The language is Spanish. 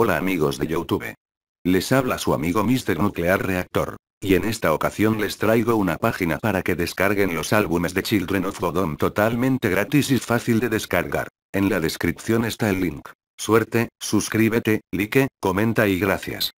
Hola amigos de YouTube. Les habla su amigo Mr. Nuclear Reactor. Y en esta ocasión les traigo una página para que descarguen los álbumes de Children of Bodom totalmente gratis y fácil de descargar. En la descripción está el link. Suerte, suscríbete, like, comenta y gracias.